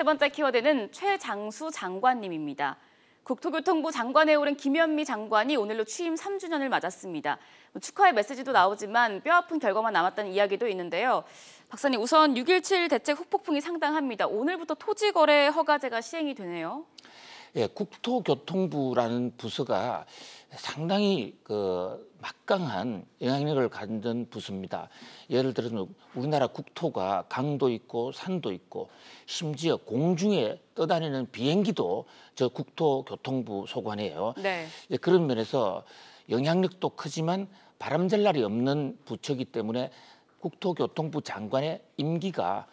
세 번째 키워드는 최장수 장관님입니다. 국토교통부 장관에 오른 김현미 장관이 오늘로 취임 3주년을 맞았습니다. 뭐 축하의 메시지도 나오지만 뼈아픈 결과만 남았다는 이야기도 있는데요. 박사님, 우선 6.17 대책 후폭풍이 상당합니다. 오늘부터 토지거래 허가제가 시행이 되네요. 예, 국토교통부라는 부서가 상당히 그 막강한 영향력을 갖는 부수입니다. 예를 들어서 우리나라 국토가 강도 있고 산도 있고 심지어 공중에 떠다니는 비행기도 저 국토교통부 소관이에요. 네. 그런 면에서 영향력도 크지만 바람잘 날이 없는 부처기 이 때문에 국토교통부 장관의 임기가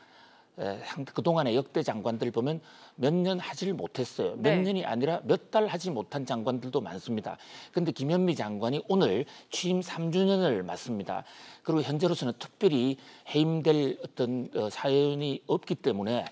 그동안의 역대 장관들 보면 몇 년 하지를 못했어요. 몇 네. 년이 아니라 몇 달 하지 못한 장관들도 많습니다. 근데 김현미 장관이 오늘 취임 3주년을 맞습니다. 그리고 현재로서는 특별히 해임될 어떤 어, 사연이 없기 때문에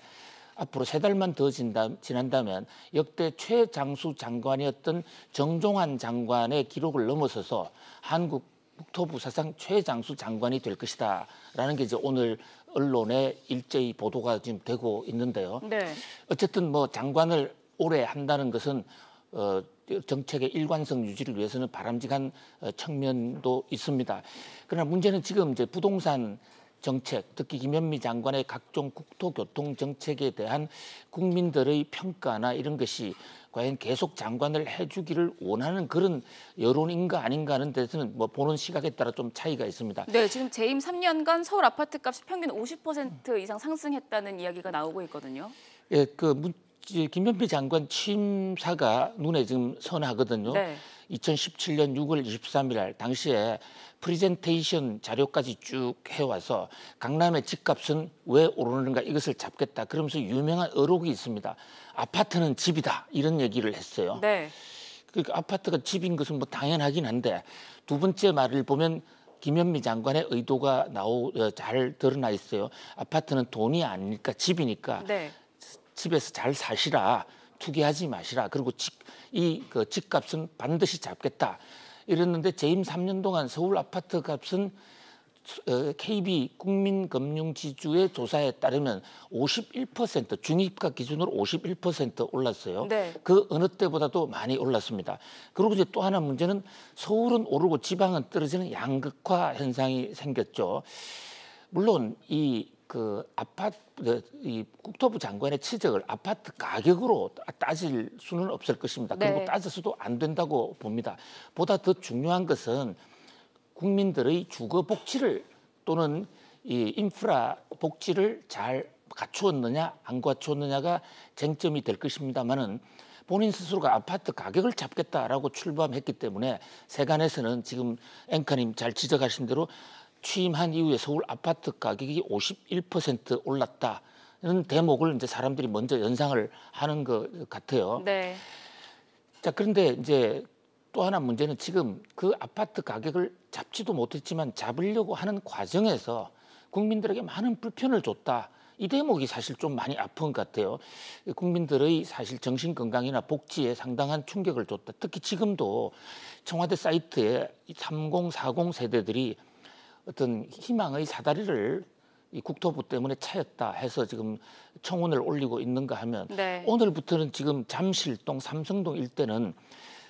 앞으로 세 달만 더 진다, 지난다면 역대 최장수 장관이었던 정종환 장관의 기록을 넘어서서 한국 국토부 사상 최장수 장관이 될 것이다라는 게 이제 오늘 언론에 일제히 보도가 지금 되고 있는데요. 네. 어쨌든 뭐 장관을 오래 한다는 것은 어, 정책의 일관성 유지를 위해서는 바람직한 어, 측면도 있습니다. 그러나 문제는 지금 이제 부동산 정책, 특히 김현미 장관의 각종 국토교통 정책에 대한 국민들의 평가나 이런 것이 과연 계속 장관을 해주기를 원하는 그런 여론인가 아닌가 하는 데서는 뭐 보는 시각에 따라 좀 차이가 있습니다. 네, 지금 재임 3년간 서울 아파트값이 평균 50% 이상 상승했다는 이야기가 나오고 있거든요. 예, 그 문, 김변피 장관 취임사가 눈에 지금 선하거든요. 네. 2017년 6월 23일 날 당시에 프리젠테이션 자료까지 쭉 해와서 강남의 집값은 왜 오르는가 이것을 잡겠다. 그러면서 유명한 어록이 있습니다. 아파트는 집이다. 이런 얘기를 했어요. 네. 그 아파트가 집인 것은 뭐 당연하긴 한데 두 번째 말을 보면 김현미 장관의 의도가 나오 어, 잘 드러나 있어요. 아파트는 돈이 아니니까 집이니까 네. 집에서 잘 사시라 투기하지 마시라 그리고 집, 이그 집값은 반드시 잡겠다 이랬는데 재임 3년 동안 서울 아파트 값은 어, KB 국민금융지주의 조사에 따르면 51% 중위가 기준으로 51% 올랐어요. 네. 그 어느 때보다도 많이 올랐습니다. 그리고 이제 또 하나 문제는 서울은 오르고 지방은 떨어지는 양극화 현상이 생겼죠. 물론 이 그 아파트 그 이 국토부 장관의 치적을 아파트 가격으로 따질 수는 없을 것입니다. 네. 그리고 따져서도 안 된다고 봅니다. 보다 더 중요한 것은 국민들의 주거 복지를 또는 이 인프라 복지를 잘 갖추었느냐 안 갖추었느냐가 쟁점이 될 것입니다만은 본인 스스로가 아파트 가격을 잡겠다라고 출범했기 때문에 세간에서는 지금 앵커님 잘 지적하신 대로 취임한 이후에 서울 아파트 가격이 51%올랐다 이런 대목을 이제 사람들이 먼저 연상을 하는 것 같아요. 네. 자 그런데 이제 또 하나 문제는 지금 그 아파트 가격을 잡지도 못했지만 잡으려고 하는 과정에서 국민들에게 많은 불편을 줬다. 이 대목이 사실 좀 많이 아픈 것 같아요. 국민들의 사실 정신 건강이나 복지에 상당한 충격을 줬다. 특히 지금도 청와대 사이트에 3040 세대들이 어떤 희망의 사다리를 이 국토부 때문에 차였다 해서 지금 청원을 올리고 있는가 하면 네. 오늘부터는 지금 잠실동 삼성동 일대는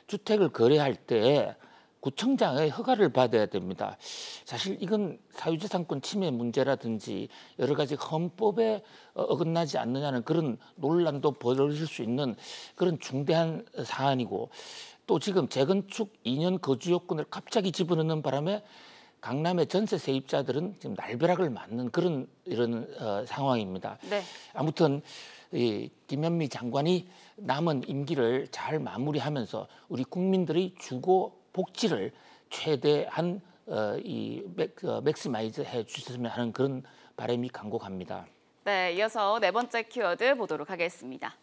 주택을 거래할 때 구청장의 허가를 받아야 됩니다. 사실 이건 사유재산권 침해 문제라든지 여러 가지 헌법에 어, 어긋나지 않느냐는 그런 논란도 벌어질 수 있는 그런 중대한 사안이고 또 지금 재건축 2년 거주 요건을 갑자기 집어넣는 바람에 강남의 전세 세입자들은 지금 날벼락을 맞는 그런 이런 어, 상황입니다. 네. 아무튼 이 김현미 장관이 남은 임기를 잘 마무리하면서 우리 국민들의 주거 복지를 최대한 어, 이 맥, 어, 맥스마이즈 해 주셨으면 하는 그런 바람이 간곡합니다. 네, 이어서 네 번째 키워드 보도록 하겠습니다.